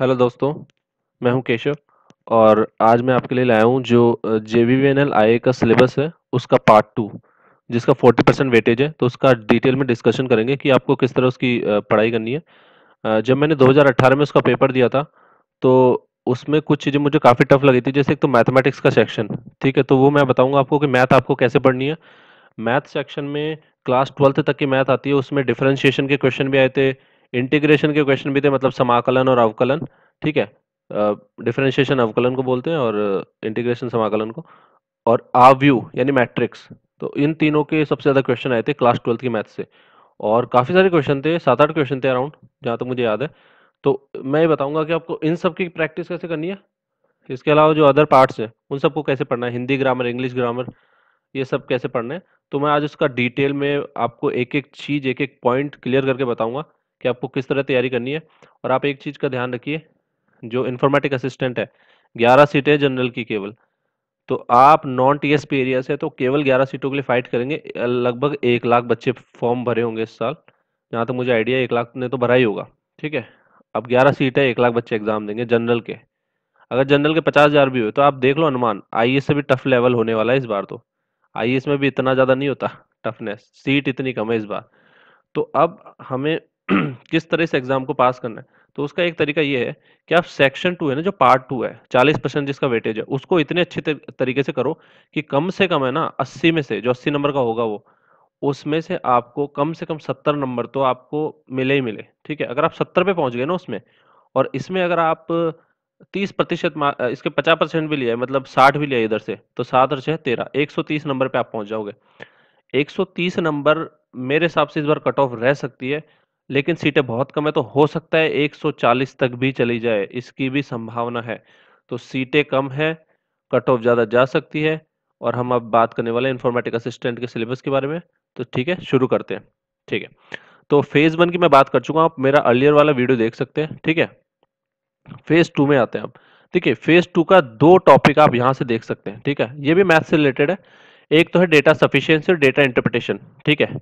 hello दोस्तों मैं हूं केशव और आज मैं आपके लिए लाया हूं जो J V V N L I A का सिलेबस है उसका पार्ट टू जिसका फोर्टी परसेंट वेटेज है तो उसका डिटेल में डिस्कशन करेंगे कि आपको किस तरह उसकी पढ़ाई करनी है जब मैंने 2018 में उसका पेपर दिया था तो उसमें कुछ चीज़ें मुझे काफ़ी टफ लगी थी जैसे एक तो मैथमेटिक्स का सेक्शन ठीक है तो वो मैं बताऊँगा आपको कि मैथ आपको कैसे पढ़नी है मैथ सेक्शन में क्लास ट्वेल्थ तक की मैथ आती है उसमें डिफ्रेंशिएशन के क्वेश्चन भी आए थे इंटीग्रेशन के क्वेश्चन भी थे मतलब समाकलन और अवकलन ठीक है डिफ्रेंशिएशन अवकलन को बोलते हैं और इंटीग्रेशन समाकलन को और आव्यू यानी मैट्रिक्स तो इन तीनों के सबसे ज़्यादा क्वेश्चन आए थे क्लास ट्वेल्थ की मैथ से और काफ़ी सारे क्वेश्चन थे सात आठ क्वेश्चन थे अराउंड जहाँ तक तो मुझे याद है तो मैं ये बताऊँगा कि आपको इन सब की प्रैक्टिस कैसे करनी है इसके अलावा जो अदर पार्ट्स हैं उन सबको कैसे पढ़ना है हिंदी ग्रामर इंग्लिश ग्रामर ये सब कैसे पढ़ना है तो मैं आज उसका डिटेल में आपको एक एक चीज़ एक एक पॉइंट क्लियर करके बताऊँगा कि आपको किस तरह तैयारी करनी है और आप एक चीज़ का ध्यान रखिए जो इन्फॉर्मेटिक असिस्टेंट है ग्यारह सीटें जनरल की केवल तो आप non T S P area से तो केवल ग्यारह सीटों के लिए फाइट करेंगे लगभग एक लाख बच्चे फॉर्म भरे होंगे इस साल जहाँ तक तो मुझे आइडिया एक लाख ने तो भरा ही होगा ठीक है अब ग्यारह सीट है एक लाख बच्चे एग्जाम देंगे जनरल के अगर जनरल के पचास हज़ार भी हुए तो आप देख लो अनुमान आई से भी टफ लेवल होने वाला है इस बार तो आई में भी इतना ज़्यादा नहीं होता टफनेस सीट इतनी कम है इस बार तो अब हमें किस तरह से एग्जाम को पास करना है तो उसका एक तरीका ये है कि आप सेक्शन टू है ना जो पार्ट टू है चालीस परसेंट जिसका वेटेज है उसको इतने अच्छे तरीके से करो कि कम से कम है ना अस्सी में से जो अस्सी नंबर का होगा वो उसमें से आपको कम से कम सत्तर नंबर तो आपको मिले ही मिले ठीक है अगर आप सत्तर पे पहुंच गए ना उसमें और इसमें अगर आप तीस प्रतिशत इसके पचास परसेंट भी लिया है मतलब साठ भी लिया इधर से तो सात और छः तेरह एक सौ तीस नंबर पे आप पहुंच जाओगे एक सौ तीस नंबर मेरे हिसाब से इस बार कट ऑफ रह सकती है लेकिन सीटें बहुत कम है तो हो सकता है 140 तक भी चली जाए इसकी भी संभावना है तो सीटें कम है कट ऑफ ज़्यादा जा सकती है और हम अब बात करने वाले इंफॉर्मेटिक असिस्टेंट के सिलेबस के बारे में तो ठीक है शुरू करते हैं ठीक है तो फेज़ वन की मैं बात कर चुका हूँ आप मेरा अर्लियर वाला वीडियो देख सकते हैं ठीक है फेज़ टू में आते हैं आप देखिए फेज़ टू का दो टॉपिक आप यहाँ से देख सकते हैं ठीक है ये भी मैथ से रिलेटेड है एक तो है डेटा सफिशियंसी और डेटा इंटरप्रिटेशन ठीक है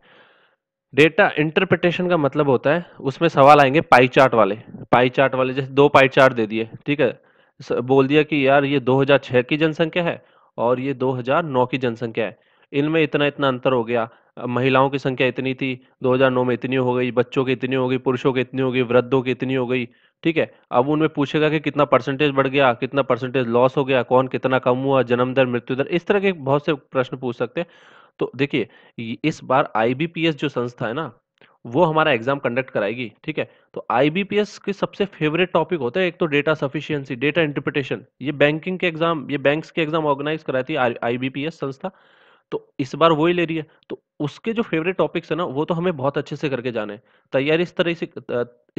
डेटा इंटरप्रिटेशन का मतलब होता है उसमें सवाल आएंगे पाई चार्ट वाले पाई चार्ट वाले जैसे दो पाई चार्ट दे दिए ठीक है बोल दिया कि यार ये 2006 की जनसंख्या है और ये 2009 की जनसंख्या है इनमें इतना इतना अंतर हो गया महिलाओं की संख्या इतनी थी 2009 में इतनी हो गई बच्चों की इतनी हो गई पुरुषों की इतनी हो गई वृद्धों की इतनी हो गई ठीक है अब उनमें पूछेगा कि कितना परसेंटेज बढ़ गया कितना परसेंटेज लॉस हो गया कौन कितना कम हुआ जन्म दर मृत्यु दर इस तरह के बहुत से प्रश्न पूछ सकते हैं तो देखिए इस बार आईबीपीएस जो संस्था है ना वो हमारा एग्जाम कंडक्ट कराएगी ठीक है तो आईबीपीएस के सबसे फेवरेट टॉपिक होता है एक तो डेटा सफिशियंसी डेटा इंटरप्रिटेशन ये बैंकिंग के एग्जाम ये बैंक्स के एग्जाम ऑर्गेनाइज कराती है आईबीपीएस संस्था तो इस बार वही ले रही है तो उसके जो फेवरेट टॉपिक्स है ना वो तो हमें बहुत अच्छे से करके जाने तैयारी इस तरह से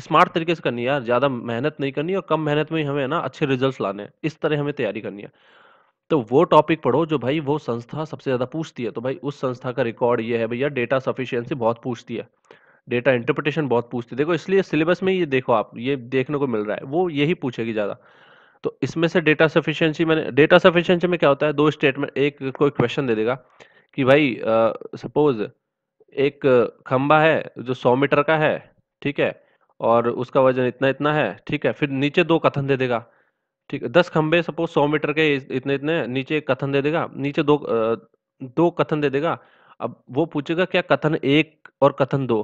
स्मार्ट तरीके से करनी है यार ज़्यादा मेहनत नहीं करनी और कम मेहनत में ही हमें ना अच्छे रिजल्ट लाने हैं इस तरह हमें तैयारी करनी है तो वो टॉपिक पढ़ो जो भाई वो संस्था सबसे ज़्यादा पूछती है तो भाई उस संस्था का रिकॉर्ड ये है भैया डेटा सफिशियंसी बहुत पूछती है डेटा इंटरप्रिटेशन बहुत पूछती है देखो इसलिए सिलेबस में ये देखो आप ये देखने को मिल रहा है वो यही पूछेगी ज़्यादा तो इसमें से डेटा सफिशियंसी मैंने डेटा सफिशियंसी में क्या होता है दो स्टेटमेंट एक कोई क्वेश्चन दे देगा कि भाई सपोज एक खम्बा है जो सौ मीटर का है ठीक है और उसका वजन इतना इतना है ठीक है फिर नीचे दो कथन दे देगा ठीक है दस खम्बे सपोज सौ मीटर के इतने इतने नीचे एक कथन दे देगा नीचे दो दो कथन दे देगा अब वो पूछेगा क्या कथन एक और कथन दो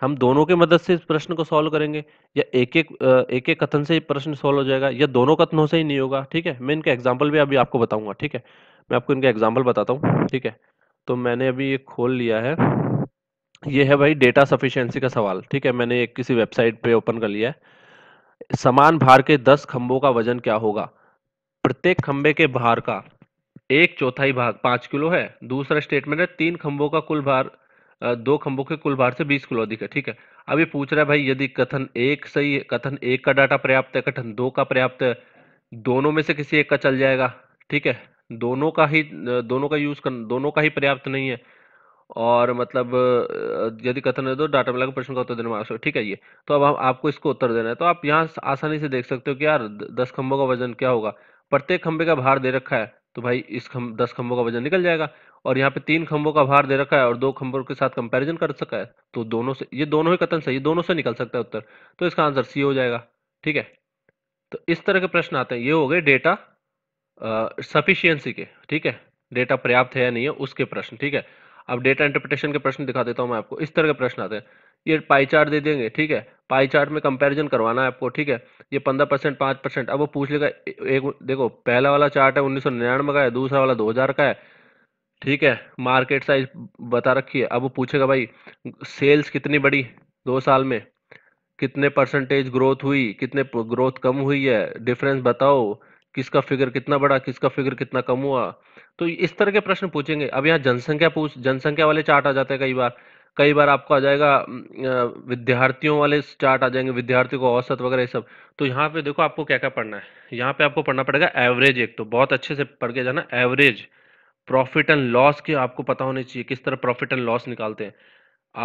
हम दोनों के मदद से इस प्रश्न को सॉल्व करेंगे या एक एक एक एक कथन से प्रश्न सॉल्व हो जाएगा या दोनों कथनों से ही नहीं होगा ठीक है मैं इनका एग्जाम्पल भी अभी आपको बताऊंगा ठीक है मैं आपको इनका एग्जाम्पल बताता हूँ ठीक है तो मैंने अभी ये खोल लिया है ये है भाई डेटा सफिशियंसी का सवाल ठीक है मैंने एक किसी वेबसाइट पे ओपन कर लिया है समान भार के दस खम्भों का वजन क्या होगा प्रत्येक खंबे के भार का एक चौथाई भाग पाँच किलो है दूसरा स्टेटमेंट है तीन खंबों का कुल भार दो खंभों के कुल भार से बीस किलो अधिक है ठीक है अब ये पूछ रहा है भाई यदि कथन एक सही है कथन एक का डाटा पर्याप्त है कथन दो का पर्याप्त है दोनों में से किसी एक का चल जाएगा ठीक है दोनों का ही दोनों का यूज कर दोनों का ही पर्याप्त नहीं है और मतलब यदि कथन है तो डाटा मिलाकर प्रश्न का उत्तर देने में ठीक है ये तो अब हम आपको इसको उत्तर देना है तो आप यहाँ आसानी से देख सकते हो कि यार दस खंभों का वजन क्या होगा प्रत्येक खंभे का भार दे रखा है तो भाई इस खम दस खंभों का वजन निकल जाएगा और यहाँ पे तीन खंभों का भार दे रखा है और दो खंभों के साथ कंपैरिजन कर सका है तो दोनों से ये दोनों ही कथन सही दोनों से निकल सकता है उत्तर तो इसका आंसर सी हो जाएगा ठीक है तो इस तरह के प्रश्न आते हैं ये हो गए डेटा सफिशियंसी के ठीक है डेटा पर्याप्त है या नहीं है उसके प्रश्न ठीक है अब डेटा इंटरप्रिटेशन के प्रश्न दिखा देता हूँ मैं आपको इस तरह के प्रश्न आते हैं ये पाई चार्ट दे देंगे ठीक है पाई चार्ट में कंपैरिजन करवाना है आपको ठीक है ये पंद्रह परसेंट पाँच परसेंट अब वो पूछ लेगा एक देखो पहला वाला चार्ट है उन्नीस सौ निन्यानवे का है दूसरा वाला दो हजार का है ठीक है मार्केट साइज बता रखी है अब वो पूछेगा भाई सेल्स कितनी बड़ी दो साल में कितने परसेंटेज ग्रोथ हुई कितने ग्रोथ कम हुई है डिफरेंस बताओ किसका फिगर कितना बड़ा किसका फिगर कितना कम हुआ तो इस तरह के प्रश्न पूछेंगे अब यहाँ जनसंख्या पूछ जनसंख्या वाले चार्ट आ जाते हैं कई बार कई बार आपको आ जाएगा विद्यार्थियों वाले चार्ट आ जाएंगे विद्यार्थियों को औसत वगैरह ये सब तो यहाँ पे देखो आपको क्या क्या पढ़ना है यहाँ पे आपको पढ़ना पड़ेगा एवरेज एक तो बहुत अच्छे से पढ़ के जाना एवरेज प्रॉफिट एंड लॉस के आपको पता होने चाहिए किस तरह प्रॉफिट एंड लॉस निकालते हैं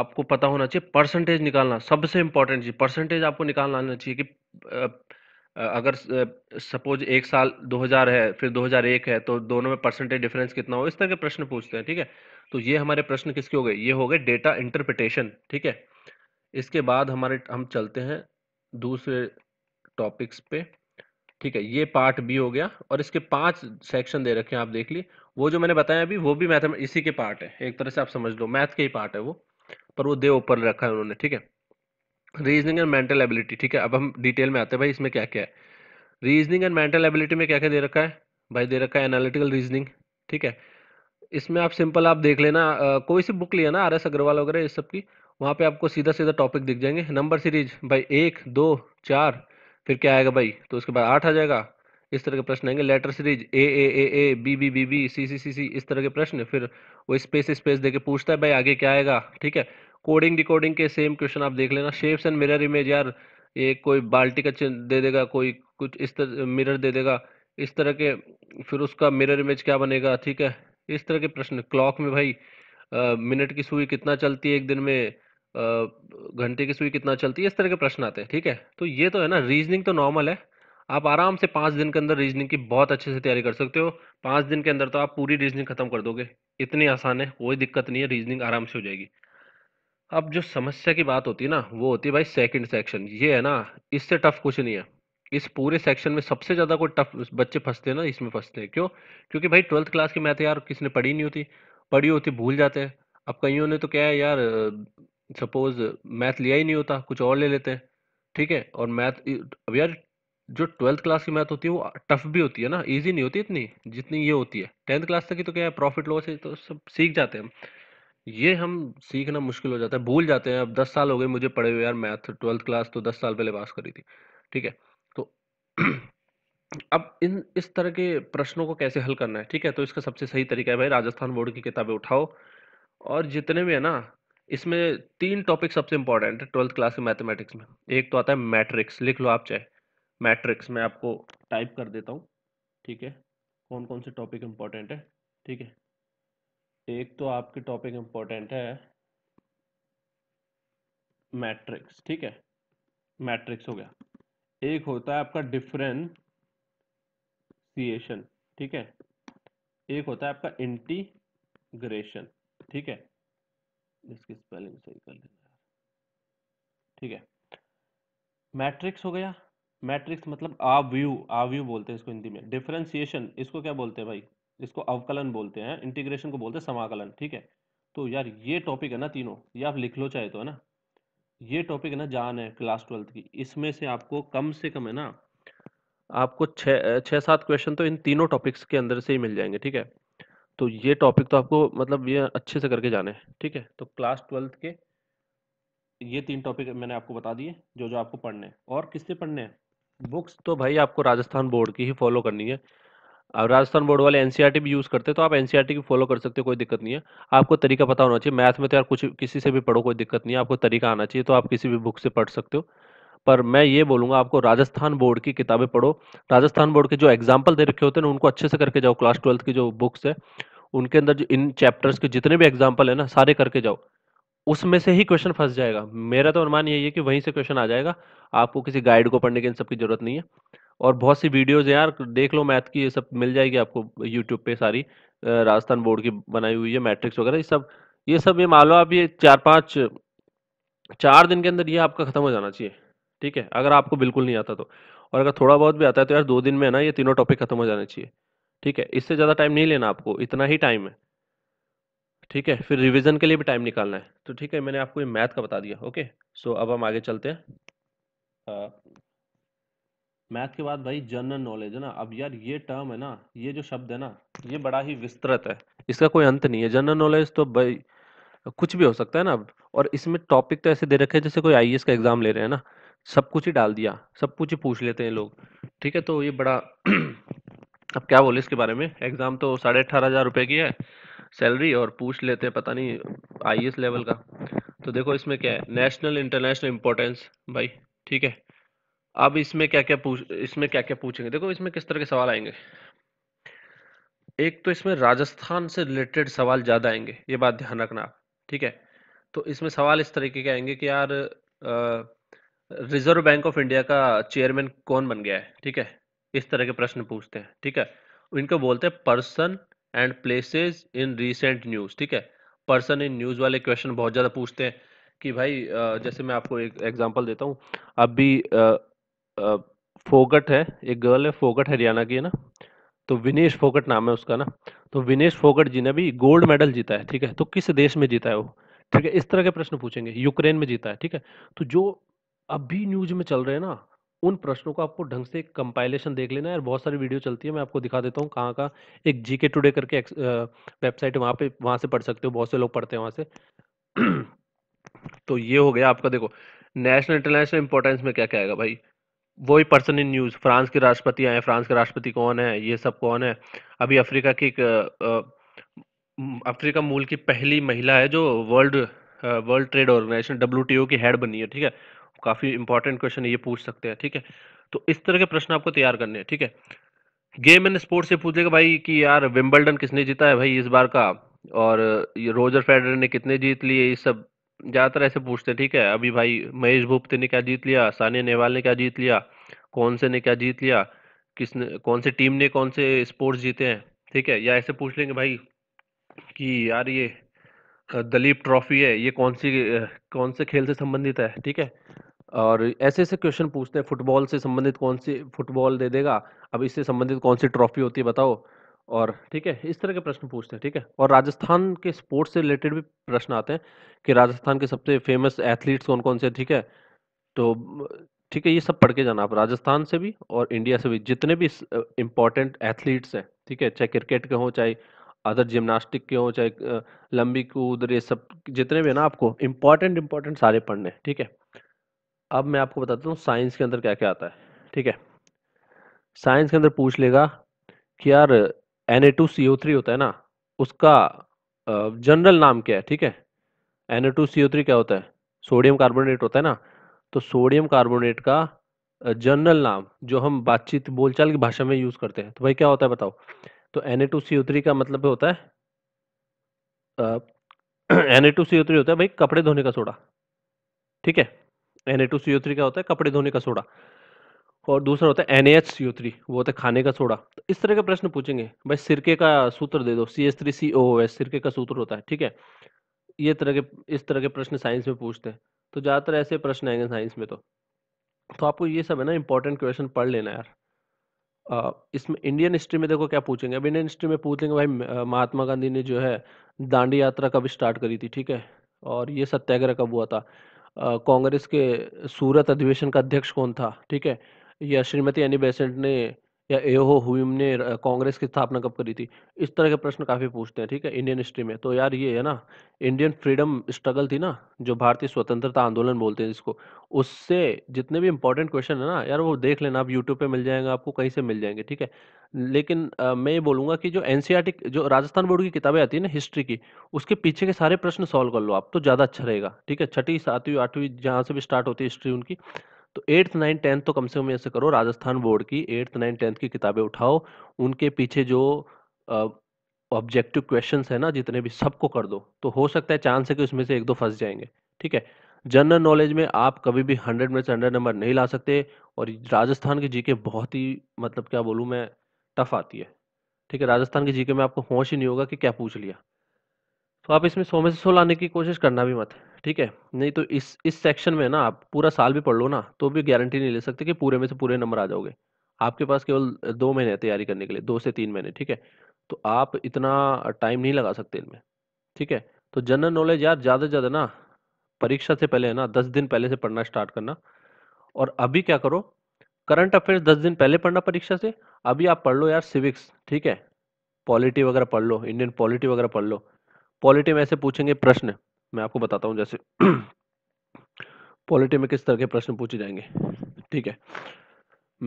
आपको पता होना चाहिए परसेंटेज निकालना सबसे इंपॉर्टेंट चीज परसेंटेज आपको निकालना आना चाहिए कि अगर सपोज एक साल 2000 है फिर 2001 है तो दोनों में परसेंटेज डिफरेंस कितना हो इस तरह के प्रश्न पूछते हैं ठीक है तो ये हमारे प्रश्न किसके हो गए ये हो गए डेटा इंटरप्रिटेशन ठीक है इसके बाद हमारे हम चलते हैं दूसरे टॉपिक्स पे ठीक है ये पार्ट बी हो गया और इसके पांच सेक्शन दे रखे हैं आप देख लिए वो जो मैंने बताया अभी वो भी मैथ इसी के पार्ट है एक तरह से आप समझ लो मैथ के ही पार्ट है वो पर वो दे ऊपर रखा है उन्होंने ठीक है रीजनिंग एंड मेंटल एबिलिटी ठीक है अब हम डिटेल में आते हैं भाई इसमें क्या क्या है रीजनिंग एंड मेंटल एबिलिटी में क्या क्या दे रखा है भाई दे रखा है एनालिटिकल रीजनिंग ठीक है इसमें आप सिंपल आप देख लेना आ, कोई सी बुक लिया ना आर एस अग्रवाल वगैरह इस सब की वहाँ पे आपको सीधा सीधा टॉपिक दिख जाएंगे नंबर सीरीज भाई एक दो चार फिर क्या आएगा भाई तो उसके बाद आठ आ जाएगा इस तरह के प्रश्न आएंगे letter series A A A A B B B B C C C C इस तरह के प्रश्न फिर वो स्पेस स्पेस देके पूछता है भाई आगे क्या आएगा ठीक है कोडिंग डिकोडिंग के सेम क्वेश्चन आप देख लेना शेप्स एंड मिरर इमेज यार ये कोई बाल्टी का दे देगा कोई कुछ इस तरह मिरर दे देगा इस तरह के फिर उसका मिरर इमेज क्या बनेगा ठीक है इस तरह के प्रश्न क्लॉक में भाई मिनट की सुई कितना चलती है एक दिन में घंटे की सुई कितना चलती है इस तरह के प्रश्न आते हैं ठीक है तो ये तो है ना रीजनिंग तो नॉर्मल है आप आराम से पाँच दिन के अंदर रीजनिंग की बहुत अच्छे से तैयारी कर सकते हो पाँच दिन के अंदर तो आप पूरी रीजनिंग खत्म कर दोगे इतनी आसान है कोई दिक्कत नहीं है रीजनिंग आराम से हो जाएगी अब जो समस्या की बात होती है ना वो होती है भाई सेकंड सेक्शन ये है ना इससे टफ कुछ नहीं है इस पूरे सेक्शन में सबसे ज़्यादा कोई टफ बच्चे फंसते हैं ना इसमें फंसते हैं क्यों क्योंकि भाई ट्वेल्थ क्लास की मैथ यार किसने पढ़ी नहीं होती पढ़ी होती भूल जाते हैं अब कईयों ने तो क्या है यार सपोज मैथ लिया ही नहीं होता कुछ और ले लेते हैं ठीक है और मैथ अब यार जो ट्वेल्थ क्लास की मैथ होती है वो टफ भी होती है ना इजी नहीं होती इतनी जितनी ये होती है टेंथ क्लास तक ही तो क्या है प्रॉफिट लॉस है तो सब सीख जाते हैं ये हम सीखना मुश्किल हो जाता है भूल जाते हैं अब दस साल हो गए मुझे पढ़े हुए यार मैथ ट्वेल्थ क्लास तो दस साल पहले पास करी थी ठीक है तो अब इन इस तरह के प्रश्नों को कैसे हल करना है ठीक है तो इसका सबसे सही तरीका है भाई राजस्थान बोर्ड की किताबें उठाओ और जितने भी है ना इसमें तीन टॉपिक सबसे इंपॉर्टेंट है ट्वेल्थ क्लास के मैथमेटिक्स में एक तो आता है मैट्रिक्स लिख लो आप चाहे मैट्रिक्स मैं आपको टाइप कर देता हूँ ठीक है कौन कौन से टॉपिक इम्पोर्टेंट है ठीक है एक तो आपके टॉपिक इंपॉर्टेंट है मैट्रिक्स ठीक है मैट्रिक्स हो गया एक होता है आपका डिफरेंशिएशन ठीक है एक होता है आपका इंटीग्रेशन ठीक है इसकी स्पेलिंग सही कर लेना यार ठीक है मैट्रिक्स हो गया मैट्रिक्स मतलब आव्यू आव्यू बोलते हैं इसको हिंदी में डिफ्रेंसिएशन इसको क्या बोलते हैं भाई इसको अवकलन बोलते हैं इंटीग्रेशन को बोलते हैं समाकलन ठीक है तो यार ये टॉपिक है ना तीनों ये आप लिख लो चाहे तो है ना ये टॉपिक है ना जान है क्लास ट्वेल्थ की इसमें से आपको कम से कम है ना आपको छः छः सात क्वेश्चन तो इन तीनों टॉपिक्स के अंदर से ही मिल जाएंगे ठीक है तो ये टॉपिक तो आपको मतलब ये अच्छे से करके जाने हैं ठीक है तो क्लास ट्वेल्थ के ये तीन टॉपिक मैंने आपको बता दिए जो जो आपको पढ़ने हैं और किससे पढ़ने हैं बुक्स तो भाई आपको राजस्थान बोर्ड की ही फॉलो करनी है अब राजस्थान बोर्ड वाले एनसीईआरटी e भी यूज़ करते हैं तो आप एनसीईआरटी e की फॉलो कर सकते हो कोई दिक्कत नहीं है आपको तरीका पता होना चाहिए मैथ में तो यार कुछ किसी से भी पढ़ो कोई दिक्कत नहीं है आपको तरीका आना चाहिए तो आप किसी भी बुक से पढ़ सकते हो पर मैं ये बोलूंगा आपको राजस्थान बोर्ड की किताबें पढ़ो राजस्थान बोर्ड के जो एग्जाम्पल दे रखे होते हैं ना उनको अच्छे से करके जाओ क्लास ट्वेल्थ की जो बुक्स है उनके अंदर जो इन चैप्टर्स के जितने भी एग्जाम्पल है ना सारे करके जाओ उसमें से ही क्वेश्चन फंस जाएगा मेरा तो अनुमान यही है कि वहीं से क्वेश्चन आ जाएगा आपको किसी गाइड को पढ़ने की इन सब की जरूरत नहीं है और बहुत सी वीडियोज यार देख लो मैथ की ये सब मिल जाएगी आपको यूट्यूब पे सारी राजस्थान बोर्ड की बनाई हुई है मैट्रिक्स वगैरह ये सब ये सब ये मान लो आप ये चार पाँच चार दिन के अंदर ये आपका खत्म हो जाना चाहिए ठीक है अगर आपको बिल्कुल नहीं आता तो और अगर थोड़ा बहुत भी आता है तो यार दो दिन में ना ये तीनों टॉपिक खत्म हो जाने चाहिए ठीक है इससे ज़्यादा टाइम नहीं लेना आपको इतना ही टाइम है ठीक है फिर रिविजन के लिए भी टाइम निकालना है तो ठीक है मैंने आपको ये मैथ का बता दिया ओके सो अब हम आगे चलते हैं मैथ के बाद भाई जनरल नॉलेज है ना अब यार ये टर्म है ना ये जो शब्द है ना ये बड़ा ही विस्तृत है इसका कोई अंत नहीं है जनरल नॉलेज तो भाई कुछ भी हो सकता है ना अब और इसमें टॉपिक तो ऐसे दे रखे हैं जैसे कोई आई e का एग्जाम ले रहे हैं ना सब कुछ ही डाल दिया सब कुछ ही पूछ लेते हैं लोग ठीक है तो ये बड़ा अब क्या बोले इसके बारे में एग्ज़ाम तो साढ़े अठारह हज़ार रुपये की है सैलरी और पूछ लेते हैं पता नहीं आई लेवल e का तो देखो इसमें क्या है नेशनल इंटरनेशनल इम्पोर्टेंस भाई ठीक है अब इसमें क्या क्या पूछ इसमें क्या क्या पूछेंगे देखो इसमें किस तरह के सवाल आएंगे एक तो इसमें राजस्थान से रिलेटेड सवाल ज़्यादा आएंगे ये बात ध्यान रखना आप ठीक है तो इसमें सवाल इस तरीके के आएंगे कि यार आ, रिजर्व बैंक ऑफ इंडिया का चेयरमैन कौन बन गया है ठीक है इस तरह के प्रश्न पूछते हैं ठीक है इनको बोलते हैं person and places in recent news ठीक है पर्सन इन न्यूज वाले क्वेश्चन बहुत ज्यादा पूछते हैं कि भाई जैसे मैं आपको एक एग्जाम्पल देता हूँ अभी फोगट है एक गर्ल है फोगट हरियाणा की है ना तो विनेश फोगट नाम है उसका ना तो विनेश फोगट जी ने भी गोल्ड मेडल जीता है ठीक है तो किस देश में जीता है वो ठीक है इस तरह के प्रश्न पूछेंगे यूक्रेन में जीता है ठीक है तो जो अभी न्यूज में चल रहे हैं ना उन प्रश्नों को आपको ढंग से कंपाइलेशन देख लेना यार बहुत सारी वीडियो चलती है मैं आपको दिखा देता हूँ कहाँ का एक जी के टूडे करके वेबसाइट वहाँ पे वहाँ से पढ़ सकते हो बहुत से लोग पढ़ते हैं वहाँ से तो ये हो गया आपका देखो नेशनल इंटरनेशनल इंपॉर्टेंस में क्या क्या आएगा भाई वही पर्सन इन न्यूज़ फ्रांस के राष्ट्रपति आए फ्रांस के राष्ट्रपति कौन है ये सब कौन है अभी अफ्रीका की एक अफ्रीका मूल की पहली महिला है जो world world trade organisation W की हेड बनी है ठीक है काफ़ी इंपॉर्टेंट क्वेश्चन ये पूछ सकते हैं ठीक है तो इस तरह के प्रश्न आपको तैयार करने हैं ठीक है गेम एंड स्पोर्ट्स से पूछेगा भाई कि यार विम्बलडन किसने जीता है भाई इस बार का और ये रोजर फेडर ने कितने जीत लिए ये सब ज़्यादातर ऐसे पूछते हैं ठीक है अभी भाई महेश भूपति ने क्या जीत लिया सानिया नेहवाल ने क्या जीत लिया कौन से ने क्या जीत लिया किसने कौन से टीम ने कौन से स्पोर्ट्स जीते हैं ठीक है या ऐसे पूछ लेंगे भाई कि यार ये दलीप ट्रॉफी है ये कौन सी कौन से खेल से संबंधित है ठीक है और ऐसे ऐसे क्वेश्चन पूछते हैं फुटबॉल से संबंधित कौन सी फुटबॉल दे देगा अब इससे संबंधित कौन सी ट्रॉफी होती है बताओ और ठीक है इस तरह के प्रश्न पूछते हैं ठीक है और राजस्थान के स्पोर्ट्स से रिलेटेड भी प्रश्न आते हैं कि राजस्थान के सबसे फेमस एथलीट्स कौन कौन से ठीक है तो ठीक है ये सब पढ़ के जाना आप राजस्थान से भी और इंडिया से भी जितने भी इम्पोर्टेंट एथलीट्स हैं ठीक है चाहे क्रिकेट के हों चाहे अदर जिमनास्टिक के हों चाहे लंबी कूद ये सब जितने भी है ना आपको इम्पोर्टेंट इम्पोर्टेंट सारे पढ़ने ठीक है अब मैं आपको बताता हूँ साइंस के अंदर क्या क्या आता है ठीक है साइंस के अंदर पूछ लेगा कि यार N A two C O three होता है ना उसका जनरल नाम क्या है ठीक है N A two C O three क्या होता है सोडियम कार्बोनेट होता है ना तो सोडियम कार्बोनेट का जनरल नाम जो हम बातचीत बोलचाल की भाषा में यूज़ करते हैं तो भाई क्या होता है बताओ तो N A two C O three का मतलब होता है N A two C O three होता है भाई कपड़े धोने का सोडा ठीक है N A two C O three क्या होता है कपड़े धोने का सोडा और दूसरा होता है N H C O three वो होता है खाने का सोडा तो इस तरह के प्रश्न पूछेंगे भाई सिरके का सूत्र दे दो C S three C O S सिरके का सूत्र होता है ठीक है ये तरह के इस तरह के प्रश्न साइंस में पूछते हैं तो ज़्यादातर ऐसे प्रश्न आएंगे साइंस में तो तो आपको ये सब है ना इंपॉर्टेंट क्वेश्चन पढ़ लेना यार इसमें इंडियन हिस्ट्री में देखो क्या पूछेंगे अब इंडियन हिस्ट्री में पूछेंगे भाई महात्मा गांधी ने जो है दांडी यात्रा कब स्टार्ट करी थी ठीक है और ये सत्याग्रह कब हुआ था कांग्रेस के सूरत अधिवेशन का अध्यक्ष कौन था ठीक है या श्रीमती एनी बेसेंट ने या एहो हुम ने कांग्रेस की स्थापना कब करी थी इस तरह के प्रश्न काफ़ी पूछते हैं ठीक है इंडियन हिस्ट्री में तो यार ये है ना इंडियन फ्रीडम स्ट्रगल थी ना जो भारतीय स्वतंत्रता आंदोलन बोलते हैं जिसको उससे जितने भी इंपॉर्टेंट क्वेश्चन है ना यार वो देख लेना आप यूट्यूब पे मिल जाएंगे आपको कहीं से मिल जाएंगे ठीक है लेकिन आ, मैं ये बोलूँगा कि जो एन e जो राजस्थान बोर्ड की किताबें आती है ना हिस्ट्री की उसके पीछे के सारे प्रश्न सॉल्व कर लो आप तो ज़्यादा अच्छा रहेगा ठीक है छठी सातवीं आठवीं जहाँ से भी स्टार्ट होती है हिस्ट्री उनकी तो एट्थ नाइन्थ टेंथ तो कम से कम ऐसे करो राजस्थान बोर्ड की एट्थ नाइन्थ टेंथ की किताबें उठाओ उनके पीछे जो ऑब्जेक्टिव क्वेश्चन है ना जितने भी सबको कर दो तो हो सकता है चांस है कि उसमें से एक दो फंस जाएंगे ठीक है जनरल नॉलेज में आप कभी भी हंड्रेड में से हंड्रेड नंबर नहीं ला सकते और राजस्थान की जीके बहुत ही मतलब क्या बोलूँ मैं टफ आती है ठीक है राजस्थान की जीके में आपको होश ही नहीं होगा कि क्या पूछ लिया तो आप इसमें सौ में से सौ लाने की कोशिश करना भी मत ठीक है नहीं तो इस इस सेक्शन में ना आप पूरा साल भी पढ़ लो ना तो भी गारंटी नहीं ले सकते कि पूरे में से पूरे नंबर आ जाओगे आपके पास केवल दो महीने तैयारी करने के लिए दो से तीन महीने ठीक है तो आप इतना टाइम नहीं लगा सकते इनमें ठीक है तो जनरल नॉलेज यार ज़्यादा से ज़्यादा ना परीक्षा से पहले है ना दस दिन पहले से पढ़ना स्टार्ट करना और अभी क्या करो करंट अफेयर्स दस दिन पहले पढ़ना परीक्षा से अभी आप पढ़ लो यार सिविक्स ठीक है पॉलिटी वगैरह पढ़ लो इंडियन पॉलिटी वगैरह पढ़ लो पॉलिटी में ऐसे पूछेंगे प्रश्न मैं आपको बताता हूँ जैसे पॉलिटी में किस तरह के प्रश्न पूछे जाएंगे ठीक है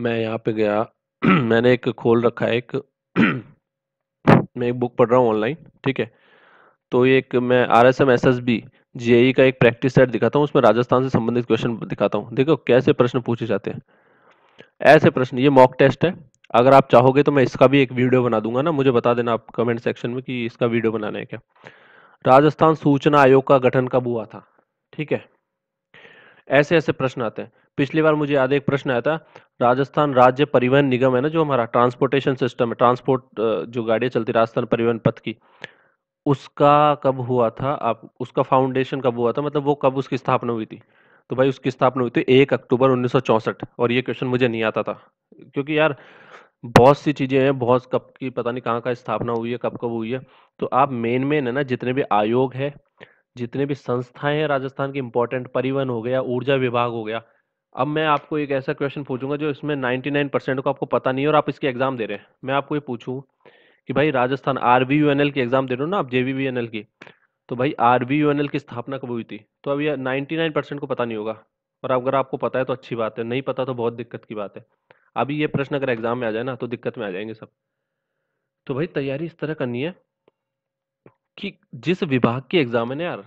मैं यहाँ पे गया मैंने एक खोल रखा है एक मैं एक बुक पढ़ रहा हूँ ऑनलाइन ठीक है तो ये एक मैं R S M S S B J E का एक प्रैक्टिस सेट दिखाता हूँ उसमें राजस्थान से संबंधित क्वेश्चन दिखाता हूँ देखो कैसे प्रश्न पूछे जाते हैं ऐसे प्रश्न ये मॉक टेस्ट है अगर आप चाहोगे तो मैं इसका भी एक वीडियो बना दूंगा ना मुझे बता देना आप कमेंट सेक्शन में कि इसका वीडियो बनाना है क्या राजस्थान सूचना आयोग का गठन कब हुआ था ठीक है ऐसे ऐसे प्रश्न आते हैं पिछली बार मुझे याद एक प्रश्न आया था राजस्थान राज्य परिवहन निगम है ना जो हमारा ट्रांसपोर्टेशन सिस्टम है ट्रांसपोर्ट जो गाड़ियाँ चलती राजस्थान परिवहन पथ की उसका कब हुआ था आप उसका फाउंडेशन कब हुआ था मतलब वो कब उसकी स्थापना हुई थी तो भाई उसकी स्थापना हुई थी एक अक्टूबर उन्नीस और ये क्वेश्चन मुझे नहीं आता था क्योंकि यार बहुत सी चीज़ें हैं बहुत कब की पता नहीं कहाँ का स्थापना हुई है कब कब हुई है तो आप मेन मेन है ना जितने भी आयोग है जितने भी संस्थाएं हैं राजस्थान की इंपॉर्टेंट परिवहन हो गया ऊर्जा विभाग हो गया अब मैं आपको एक ऐसा क्वेश्चन पूछूंगा जो इसमें नाइन परसेंट को आपको पता नहीं है और आप इसकी एग्ज़ाम दे रहे हैं मैं आपको ये पूछूँ कि भाई Rajasthan R V U N L की एग्ज़ाम दे रहे हो ना आप जे वी एन एल की तो भाई R V U N L की स्थापना कब हुई थी तो अब यह नाइन्टी नाइन परसेंट को पता नहीं होगा और अगर आपको पता है तो अच्छी बात है नहीं पता तो बहुत दिक्कत की बात है अभी ये प्रश्न अगर एग्जाम में आ जाए ना तो दिक्कत में आ जाएंगे सब तो भाई तैयारी इस तरह करनी है कि जिस विभाग की एग्जाम है ना यार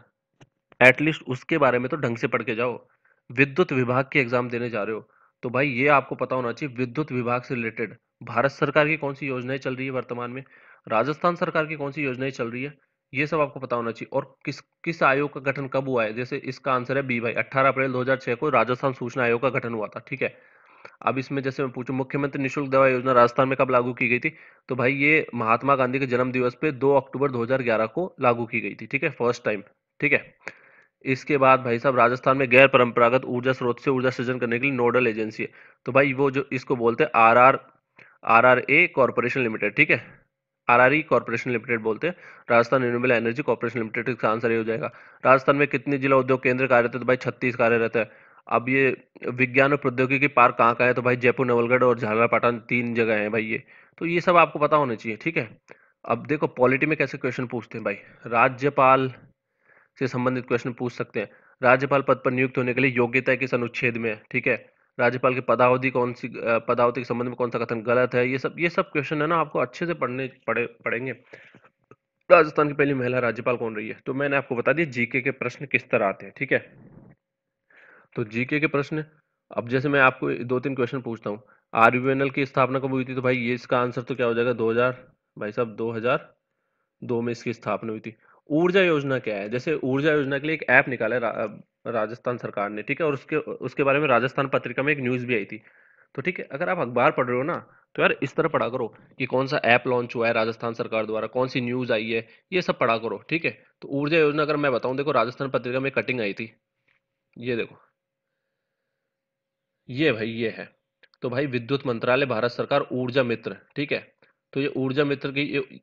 एटलीस्ट उसके बारे में तो ढंग से पढ़ के जाओ विद्युत विभाग के एग्जाम देने जा रहे हो तो भाई ये आपको पता होना चाहिए विद्युत विभाग से रिलेटेड भारत सरकार की कौन सी योजनाएं चल रही है वर्तमान में राजस्थान सरकार की कौन सी योजनाएं चल रही है ये सब आपको पता होना चाहिए और किस किस आयोग का गठन कब हुआ है जैसे इसका आंसर है बी भाई अट्ठारह अप्रैल दो को राजस्थान सूचना आयोग का गठन हुआ था ठीक है अब इसमें जैसे मैं पूछूं मुख्यमंत्री निशुल्क दवा योजना राजस्थान में कब लागू की गई थी तो भाई ये महात्मा गांधी के जन्म दिवस पे 2 अक्टूबर 2011 को लागू की गई थी ठीक है फर्स्ट टाइम ठीक है इसके बाद भाई साहब राजस्थान में गैर परंपरागत ऊर्जा स्रोत से ऊर्जा सृजन करने के लिए नोडल एजेंसी है तो भाई वो जो इसको बोलते हैं R R R R A corporation limited ठीक है R R E corporation limited बोलते हैं Rajasthan renewable energy corporation limited इसका आंसर ये हो जाएगा राजस्थान में कितने जिला उद्योग केंद्र कार्यरत है तो भाई छत्तीस कार्यरत है अब ये विज्ञान और प्रौद्योगिकी पार्क कहाँ का है तो भाई जयपुर नवलगढ़ और झालरापाटन तीन जगह है भाई ये तो ये सब आपको पता होना चाहिए ठीक है अब देखो पॉलिटी में कैसे क्वेश्चन पूछते हैं भाई राज्यपाल से संबंधित क्वेश्चन पूछ सकते हैं राज्यपाल पद पर नियुक्त होने के लिए योग्यता किस अनुच्छेद में है ठीक है राज्यपाल की पदावधि कौन सी पदावधि के संबंध में कौन सा कथन गलत है ये सब ये सब क्वेश्चन है ना आपको अच्छे से पढ़ने पड़े पढ़ेंगे राजस्थान की पहली महिला राज्यपाल कौन रही है तो मैंने आपको बता दिया जीके के प्रश्न किस तरह आते हैं ठीक है तो जीके के प्रश्न अब जैसे मैं आपको दो तीन क्वेश्चन पूछता हूँ आर की स्थापना कब हुई थी तो भाई ये इसका आंसर तो क्या हो जाएगा 2000 भाई साहब 2002 में इसकी स्थापना हुई थी ऊर्जा योजना क्या है जैसे ऊर्जा योजना के लिए एक ऐप निकाला है रा, राजस्थान सरकार ने ठीक है और उसके उसके बारे में राजस्थान पत्रिका में एक न्यूज़ भी आई थी तो ठीक है अगर आप अखबार पढ़ रहे हो ना तो यार इस तरह पढ़ा करो कि कौन सा ऐप लॉन्च हुआ है राजस्थान सरकार द्वारा कौन सी न्यूज़ आई है ये सब पढ़ा करो ठीक है तो ऊर्जा योजना अगर मैं बताऊँ देखो राजस्थान पत्रिका में कटिंग आई थी ये देखो ये भाई ये है तो भाई विद्युत मंत्रालय भारत सरकार ऊर्जा मित्र ठीक है तो ये ऊर्जा मित्र की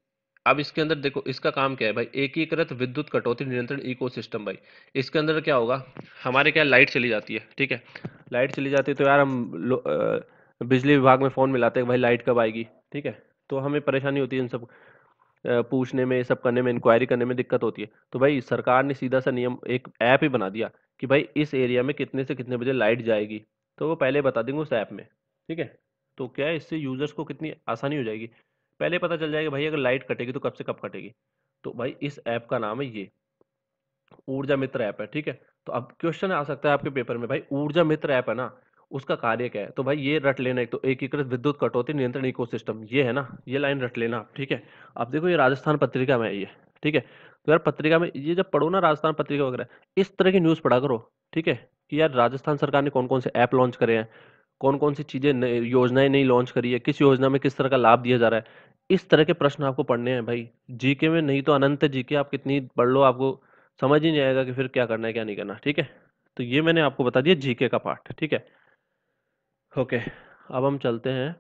अब इसके अंदर देखो इसका काम क्या है भाई एकीकृत विद्युत कटौती नियंत्रण इकोसिस्टम भाई इसके अंदर क्या होगा हमारे क्या लाइट चली जाती है ठीक है लाइट चली जाती है तो यार हम बिजली विभाग में फ़ोन मिलाते हैं भाई लाइट कब आएगी ठीक है तो हमें परेशानी होती है इन सब पूछने में सब करने में इंक्वायरी करने में दिक्कत होती है तो भाई सरकार ने सीधा सा नियम एक ऐप ही बना दिया कि भाई इस एरिया में कितने से कितने बजे लाइट जाएगी तो वो पहले बता देंगे उस ऐप में ठीक है तो क्या है इससे यूज़र्स को कितनी आसानी हो जाएगी पहले पता चल जाएगा भाई अगर लाइट कटेगी तो कब से कब कटेगी तो भाई इस ऐप का नाम है ये ऊर्जा मित्र ऐप है ठीक है तो अब क्वेश्चन आ सकता है आपके पेपर में भाई ऊर्जा मित्र ऐप है ना उसका कार्य क्या है तो भाई ये रट लेना एक तो एकीकृत विद्युत कटौती नियंत्रण सिस्टम ये है ना ये लाइन रट लेना आप ठीक है अब देखो ये राजस्थान पत्रिका में ये ठीक है तो यार पत्रिका में ये जब पढ़ो ना राजस्थान पत्रिका वगैरह इस तरह की न्यूज़ पढ़ा करो ठीक है कि यार राजस्थान सरकार ने कौन कौन से ऐप लॉन्च करे हैं कौन कौन सी चीज़ें योजनाएं नई लॉन्च करी है किस योजना में किस तरह का लाभ दिया जा रहा है इस तरह के प्रश्न आपको पढ़ने हैं भाई जीके में नहीं तो अनंत जीके आप कितनी पढ़ लो आपको समझ ही नहीं आएगा कि फिर क्या करना है क्या नहीं करना ठीक है तो ये मैंने आपको बता दिया जीके का पार्ट ठीक है ओके अब हम चलते हैं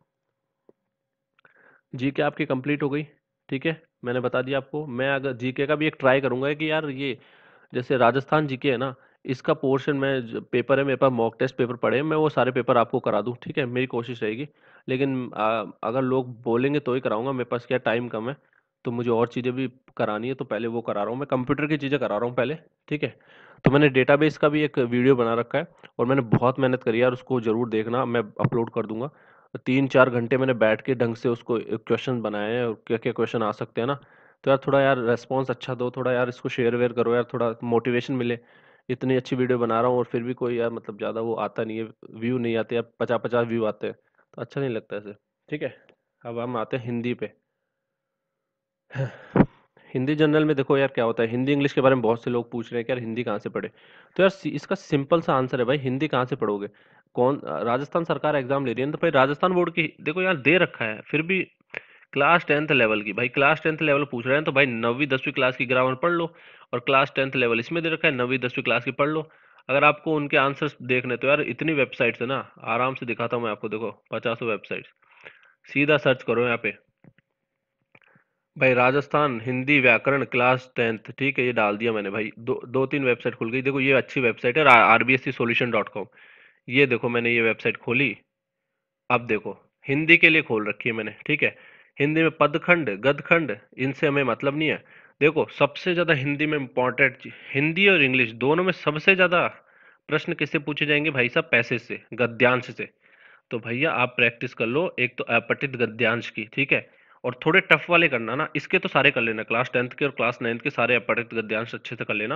जीके आपकी कंप्लीट हो गई ठीक है मैंने बता दिया आपको मैं अगर जीके का भी एक ट्राई करूंगा कि यार ये जैसे राजस्थान जीके है ना इसका पोर्शन मैं पेपर है मेरे पास मॉक टेस्ट पेपर पड़े हैं मैं वो सारे पेपर आपको करा दूँ ठीक है मेरी कोशिश रहेगी लेकिन आ, अगर लोग बोलेंगे तो ही कराऊंगा मेरे पास क्या टाइम कम है तो मुझे और चीज़ें भी करानी है तो पहले वो करा रहा हूँ मैं कंप्यूटर की चीज़ें करा रहा हूँ पहले ठीक है तो मैंने डेटाबेस का भी एक वीडियो बना रखा है और मैंने बहुत मेहनत करी है और उसको ज़रूर देखना मैं अपलोड कर दूंगा तीन चार घंटे मैंने बैठ के ढंग से उसको क्वेश्चन बनाए हैं और क्या क्या क्वेश्चन आ सकते हैं ना तो यार थोड़ा यार रेस्पॉन्स अच्छा दो थोड़ा यार इसको शेयर वेयर करो यार थोड़ा मोटिवेशन मिले इतनी अच्छी वीडियो बना रहा हूँ और फिर भी कोई यार मतलब ज़्यादा वो आता नहीं है व्यू नहीं आते पचास पचास व्यू आते हैं तो अच्छा नहीं लगता ऐसे ठीक है अब हम आते हैं हिंदी पे हिंदी जनरल में देखो यार क्या होता है हिंदी इंग्लिश के बारे में बहुत से लोग पूछ रहे हैं कि यार हिंदी कहाँ से पढ़े तो यार इसका सिंपल सा आंसर है भाई हिंदी कहाँ से पढ़ोगे कौन राजस्थान सरकार एग्जाम ले रही है तो भाई राजस्थान बोर्ड की देखो यार दे रखा है फिर भी क्लास टेंथ लेवल की भाई क्लास टेंथ लेवल पूछ रहे हैं तो भाई नवीं दसवीं क्लास की ग्रामर पढ़ लो और क्लास टेंथ लेवल इसमें दे रखा है नवी दसवीं क्लास की पढ़ लो अगर आपको उनके आंसर्स देखने तो यार इतनी वेबसाइट्स है ना आराम से दिखाता हूँ मैं आपको देखो पचासों वेबसाइट्स सीधा सर्च करो यहाँ पे भाई राजस्थान हिंदी व्याकरण क्लास टेंथ ठीक है ये डाल दिया मैंने भाई दो दो तीन वेबसाइट खुल गई देखो ये अच्छी वेबसाइट है R B S C solution dot com ये देखो मैंने ये वेबसाइट खोली अब देखो हिंदी के लिए खोल रखी है मैंने ठीक है हिंदी में पदखंड गदखंड इनसे हमें मतलब नहीं है देखो सबसे ज़्यादा हिंदी में इम्पोर्टेंट हिंदी और इंग्लिश दोनों में सबसे ज़्यादा प्रश्न किससे पूछे जाएंगे भाई साहब पैसे से गद्यांश से तो भैया आप प्रैक्टिस कर लो एक तो अपठित गद्यांश की ठीक है और थोड़े टफ वाले करना ना इसके तो सारे कर लेना क्लास टेंथ के और क्लास नाइन्थ के सारे अपठित गद्यांश अच्छे से कर लेना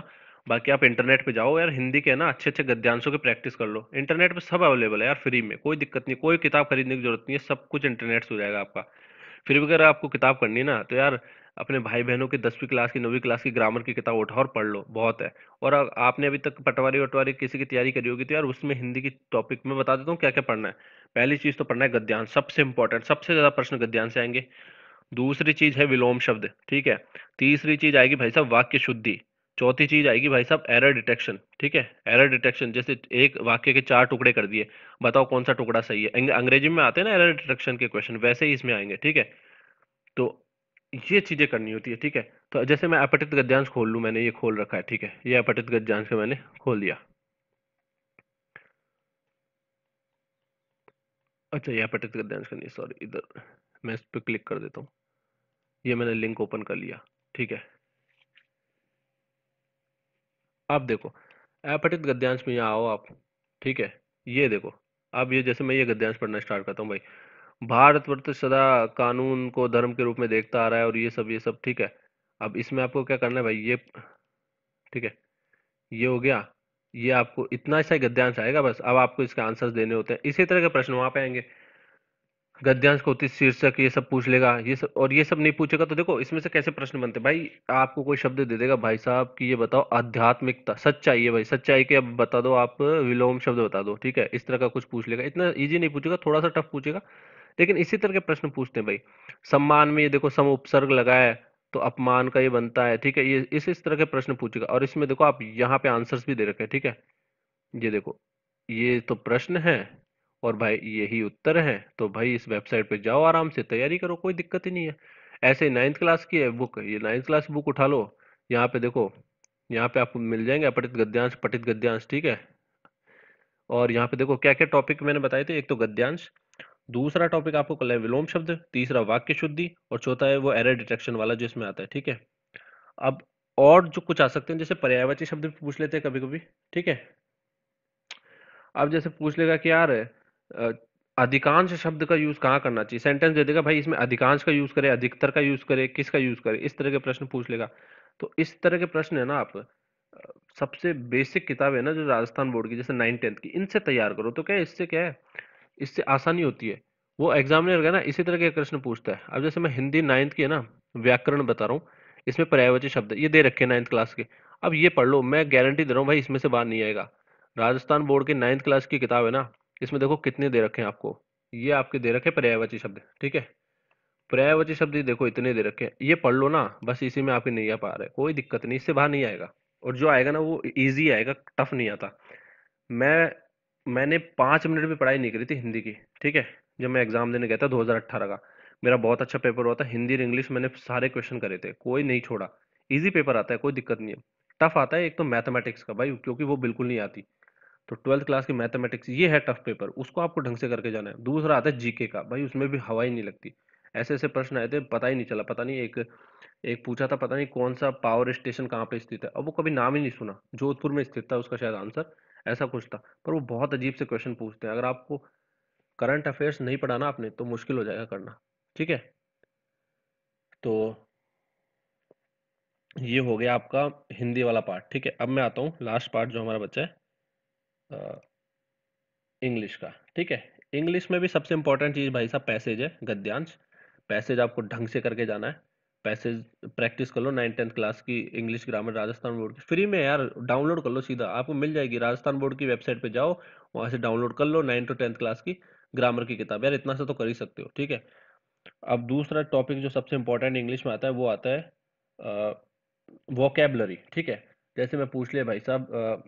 बाकी आप इंटरनेट पे जाओ यार हिंदी के ना अच्छे अच्छे गद्यांशों की प्रैक्टिस कर लो इंटरनेट पे सब अवेलेबल है यार फ्री में कोई दिक्कत नहीं कोई किताब खरीदने की जरूरत नहीं है सब कुछ इंटरनेट से हो जाएगा आपका फिर भी अगर आपको किताब करनी ना तो यार अपने भाई बहनों के दसवीं क्लास की नौवीं क्लास की ग्रामर की किताब उठाओ और पढ़ लो बहुत है और आपने अभी तक पटवारी वटवारी किसी की तैयारी करी होगी तो यार उसमें हिंदी की टॉपिक में बता देता हूँ क्या क्या पढ़ना है पहली चीज़ तो पढ़ना है गद्यांश सबसे इंपॉर्टेंट सबसे ज़्यादा प्रश्न गद्यांश से आएंगे दूसरी चीज़ है विलोम शब्द ठीक है तीसरी चीज़ आएगी भाई साहब वाक्य शुद्धि चौथी चीज आएगी भाई साहब एरर डिटेक्शन ठीक है एरर डिटेक्शन जैसे एक वाक्य के चार टुकड़े कर दिए बताओ कौन सा टुकड़ा सही है अंग्रेजी में आते हैं ना एरर डिटेक्शन के क्वेश्चन वैसे ही इसमें आएंगे ठीक है तो ये चीजें करनी होती है ठीक है तो जैसे मैं अपटित गद्यांश खोल लू मैंने ये खोल रखा है ठीक है ये अपटित गद्यांश को मैंने खोल दिया अच्छा यह अपटित गद्यांश करनी सॉरी इधर मैं इस पर क्लिक कर देता हूँ ये मैंने लिंक ओपन कर लिया ठीक है आप देखो अपटित गद्यांश में यहाँ आओ आप ठीक है ये देखो अब ये जैसे मैं ये गद्यांश पढ़ना स्टार्ट करता हूँ भाई भारतवर्ष सदा कानून को धर्म के रूप में देखता आ रहा है और ये सब ये सब ठीक है अब इसमें आपको क्या करना है भाई ये ठीक है ये हो गया ये आपको इतना सा गद्यांश आएगा बस अब आपको इसके आंसर देने होते हैं इसी तरह के प्रश्न वहां पे आएंगे गद्यांश को शीर्षक ये सब पूछ लेगा ये सब और ये सब नहीं पूछेगा तो देखो इसमें से कैसे प्रश्न बनते भाई आपको कोई शब्द दे देगा भाई साहब की ये बताओ आध्यात्मिकता सच्चाई है भाई सच्चाई के अब बता दो आप विलोम शब्द बता दो ठीक है इस तरह का कुछ पूछ लेगा इतना ईजी नहीं पूछेगा थोड़ा सा टफ पूछेगा लेकिन इसी तरह के प्रश्न पूछते हैं भाई सम्मान में ये देखो सम उपसर्ग लगाए तो अपमान का ये बनता है ठीक है ये इस इस तरह के प्रश्न पूछेगा और इसमें देखो आप यहाँ पे आंसर्स भी दे रखे हैं ठीक है ये देखो ये तो प्रश्न है और भाई यही उत्तर है तो भाई इस वेबसाइट पे जाओ आराम से तैयारी करो कोई दिक्कत ही नहीं है ऐसे नाइन्थ क्लास की है बुक ये नाइन्थ क्लास बुक उठा लो यहाँ पे देखो यहाँ पे आपको मिल जाएंगे अपटित गद्यांश पठित गद्यांश ठीक है और यहाँ पे देखो क्या क्या टॉपिक मैंने बताए थे एक तो गद्यांश दूसरा टॉपिक आपको कल है विलोम शब्द तीसरा वाक्य शुद्धि और चौथा है वो एरर डिटेक्शन वाला जो इसमें आता है ठीक है अब और जो कुछ आ सकते हैं जैसे पर्यायवाची शब्द पूछ लेते हैं कभी कभी ठीक है अब जैसे पूछ लेगा कि यार अधिकांश शब्द का यूज कहाँ करना चाहिए सेंटेंस दे देगा भाई इसमें अधिकांश का यूज करे अधिकतर का यूज करे किसका यूज करे इस तरह के प्रश्न पूछ लेगा तो इस तरह के प्रश्न है ना आप सबसे बेसिक किताब है ना जो राजस्थान बोर्ड की जैसे नाइन टेंथ की इनसे तैयार करो तो क्या इससे क्या है इससे आसानी होती है वो एग्जामिनर का ना इसी तरह के प्रश्न पूछता है अब जैसे मैं हिंदी नाइन्थ की है ना व्याकरण बता रहा हूँ इसमें पर्यायवाची शब्द ये दे रखे नाइन्थ क्लास के अब ये पढ़ लो मैं गारंटी दे रहा हूँ भाई इसमें से बाहर नहीं आएगा राजस्थान बोर्ड की नाइन्थ क्लास की किताब है ना इसमें देखो कितने दे रखे हैं आपको ये आपके दे रखे पर्यायवाची शब्द ठीक है पर्यायवाची शब्द ये देखो इतने दे रखे हैं ये पढ़ लो ना बस इसी में आपके नहीं आ पा रहे कोई दिक्कत नहीं इससे बाहर नहीं आएगा और जो आएगा ना वो ईजी आएगा टफ नहीं आता मैं मैंने पाँच मिनट भी पढ़ाई नहीं करी थी हिंदी की ठीक है जब मैं एग्जाम देने गया था 2018 का मेरा बहुत अच्छा पेपर हुआ था हिंदी और इंग्लिश मैंने सारे क्वेश्चन करे थे कोई नहीं छोड़ा ईजी पेपर आता है कोई दिक्कत नहीं है टफ आता है एक तो मैथमेटिक्स का भाई क्योंकि वो बिल्कुल नहीं आती तो ट्वेल्थ क्लास की मैथमेटिक्स ये है टफ पेपर उसको आपको ढंग से करके जाना है दूसरा आता है जीके का भाई उसमें भी हवा ही नहीं लगती ऐसे ऐसे प्रश्न आए थे पता ही नहीं चला पता नहीं एक एक पूछा था पता नहीं कौन सा पावर स्टेशन कहाँ पे स्थित है अब वो कभी नाम ही नहीं सुना जोधपुर में स्थित था उसका शायद आंसर ऐसा कुछ था पर वो बहुत अजीब से क्वेश्चन पूछते हैं अगर आपको करंट अफेयर्स नहीं पढ़ाना आपने तो मुश्किल हो जाएगा करना ठीक है तो ये हो गया आपका हिंदी वाला पार्ट ठीक है अब मैं आता हूँ लास्ट पार्ट जो हमारा बच्चा है इंग्लिश का ठीक है इंग्लिश में भी सबसे इंपॉर्टेंट चीज़ भाई साहब पैसेज है गद्यांश पैसेज आपको ढंग से करके जाना है पैसेज प्रैक्टिस कर लो नाइन टेंथ क्लास की इंग्लिश ग्रामर राजस्थान बोर्ड की फ्री में यार डाउनलोड कर लो सीधा आपको मिल जाएगी राजस्थान बोर्ड की वेबसाइट पे जाओ वहाँ से डाउनलोड कर लो नाइन टू टेंथ क्लास की ग्रामर की किताब यार इतना सा तो कर ही सकते हो ठीक है अब दूसरा टॉपिक जो सबसे इंपॉर्टेंट इंग्लिश में आता है वो आता है वोकेबलरी ठीक है जैसे मैं पूछ लिया भाई साहब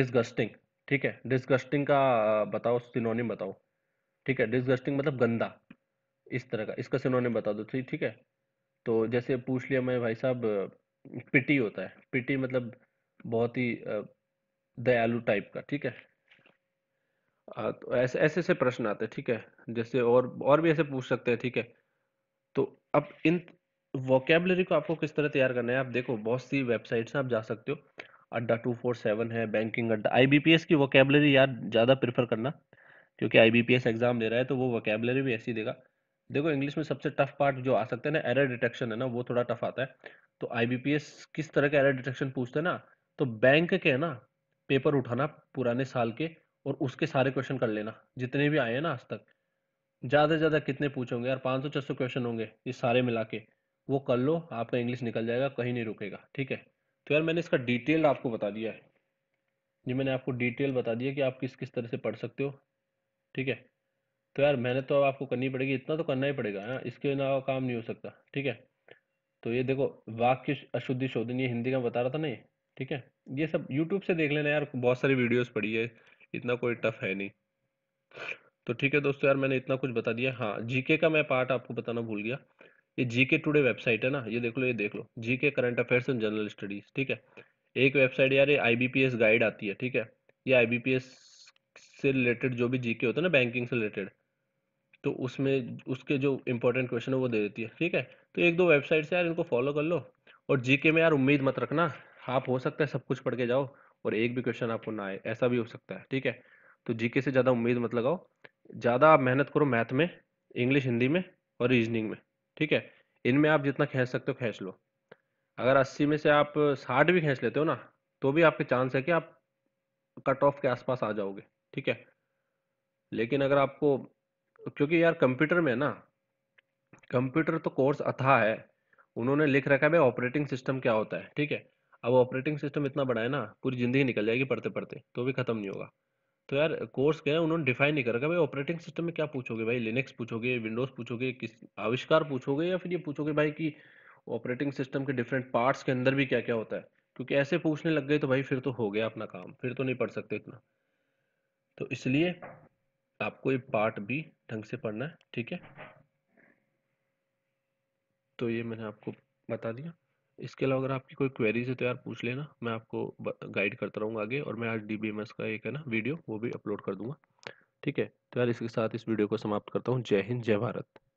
डिस्गस्टिंग ठीक है डिसगस्टिंग का बताओ सिनोनिम बताओ ठीक है डिसगस्टिंग मतलब गंदा इस तरह का इसका सिनोनिम बता दो ठीक है तो जैसे पूछ लिया मैं भाई साहब पिटी होता है पिटी मतलब बहुत ही दयालु टाइप का ठीक है तो ऐसे ऐसे ऐसे प्रश्न आते हैं ठीक है जैसे और और भी ऐसे पूछ सकते हैं ठीक है तो अब इन वोकेबलरी को आपको किस तरह तैयार करना है आप देखो बहुत सी वेबसाइट्स आप जा सकते हो अड्डा टू फोर सेवन है बैंकिंग अड्डा आईबीपीएस की वोकेबलरी यार ज़्यादा प्रेफर करना क्योंकि आईबीपीएस एग्जाम दे रहा है तो वो वोकेबलरी भी ऐसी देगा देखो इंग्लिश में सबसे टफ पार्ट जो आ सकता है ना एरर डिटेक्शन है ना वो थोड़ा टफ आता है तो आईबीपीएस किस तरह का एरर डिटेक्शन पूछते हैं ना तो बैंक के ना पेपर उठाना पुराने साल के और उसके सारे क्वेश्चन कर लेना जितने भी आए हैं ना आज तक ज़्यादा से ज़्यादा कितने पूछोगे यार पाँच सौ छह सौ क्वेश्चन होंगे ये सारे मिला के वो कर लो आपका इंग्लिश निकल जाएगा कहीं नहीं रुकेगा ठीक है तो यार मैंने इसका डिटेल आपको बता दिया है जी मैंने आपको डिटेल बता दिया कि आप किस किस तरह से पढ़ सकते हो ठीक है तो यार मेहनत तो अब आपको करनी पड़ेगी इतना तो करना ही पड़ेगा ना इसके बिना काम नहीं हो सकता ठीक है तो ये देखो वाक्य अशुद्धि शोधन ये हिंदी का बता रहा था ना ये ठीक है ये सब यूट्यूब से देख लेना यार बहुत सारी वीडियोस पड़ी है इतना कोई टफ है नहीं तो ठीक है दोस्तों यार मैंने इतना कुछ बता दिया हाँ जीके का मैं पार्ट आपको बताना भूल गया ये जीके टुडे वेबसाइट है ना ये देख लो ये देख लो GK current affairs and general studies ठीक है एक वेबसाइट यार ये आईबीपीएस गाइड आती है ठीक है ये आईबीपीएस से रिलेटेड जो भी जीके होता है ना बैंकिंग से रिलेटेड तो उसमें उसके जो इंपॉर्टेंट क्वेश्चन है वो दे देती है ठीक है तो एक दो वेबसाइट से यार इनको फॉलो कर लो और जीके में यार उम्मीद मत रखना आप हो सकता है सब कुछ पढ़ के जाओ और एक भी क्वेश्चन आपको ना आए ऐसा भी हो सकता है ठीक है तो जीके से ज़्यादा उम्मीद मत लगाओ ज़्यादा आप मेहनत करो मैथ में इंग्लिश हिंदी में और रीजनिंग में ठीक है इनमें आप जितना खींच सकते हो खींच लो अगर अस्सी में से आप साठ भी खींच लेते हो ना तो भी आपके चांस है कि आप कट ऑफ के आसपास आ जाओगे ठीक है लेकिन अगर आपको क्योंकि यार कंप्यूटर में ना कंप्यूटर तो कोर्स अथा है उन्होंने लिख रखा है भाई ऑपरेटिंग सिस्टम क्या होता है ठीक है अब ऑपरेटिंग सिस्टम इतना बड़ा है ना पूरी ज़िंदगी निकल जाएगी पढ़ते पढ़ते तो भी ख़त्म नहीं होगा तो यार कोर्स क्या है उन्होंने डिफाइन नहीं कर रखा भाई ऑपरेटिंग सिस्टम में क्या पूछोगे भाई लिनक्स पूछोगे विंडोज़ पूछोगे किस आविष्कार पूछोगे या फिर ये पूछोगे भाई कि ऑपरेटिंग सिस्टम के डिफरेंट पार्ट्स के अंदर भी क्या क्या होता है क्योंकि ऐसे पूछने लग गए तो भाई फिर तो हो गया अपना काम फिर तो नहीं पढ़ सकते इतना तो इसलिए आपको ये पार्ट भी ढंग से पढ़ना है ठीक है तो ये मैंने आपको बता दिया इसके अलावा अगर आपकी कोई क्वेरीज है तो यार पूछ लेना मैं आपको गाइड करता रहूँगा आगे और मैं आज डी का एक है ना वीडियो वो भी अपलोड कर दूंगा ठीक है तो यार इसके साथ इस वीडियो को समाप्त करता हूँ जय हिंद जय भारत